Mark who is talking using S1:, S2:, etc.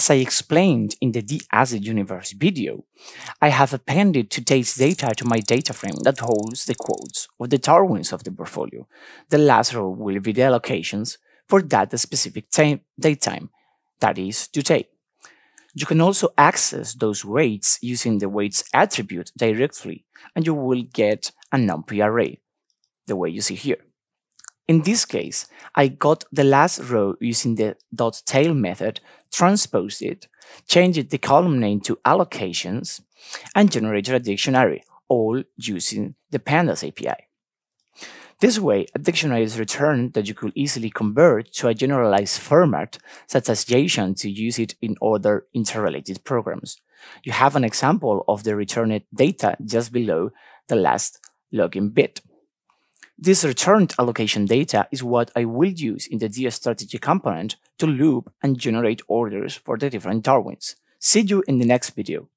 S1: As I explained in the D Acid Universe video, I have appended today's data to my data frame that holds the quotes of the Darwins of the portfolio. The last row will be the allocations for that specific time, that is, today. You can also access those weights using the weights attribute directly, and you will get a NumPy array, the way you see here. In this case, I got the last row using the dot tail method, transposed it, changed the column name to allocations, and generated a dictionary, all using the pandas API. This way, a dictionary is returned that you could easily convert to a generalized format, such as JSON to use it in other interrelated programs. You have an example of the returned data just below the last login bit. This returned allocation data is what I will use in the DS strategy component to loop and generate orders for the different Darwins. See you in the next video.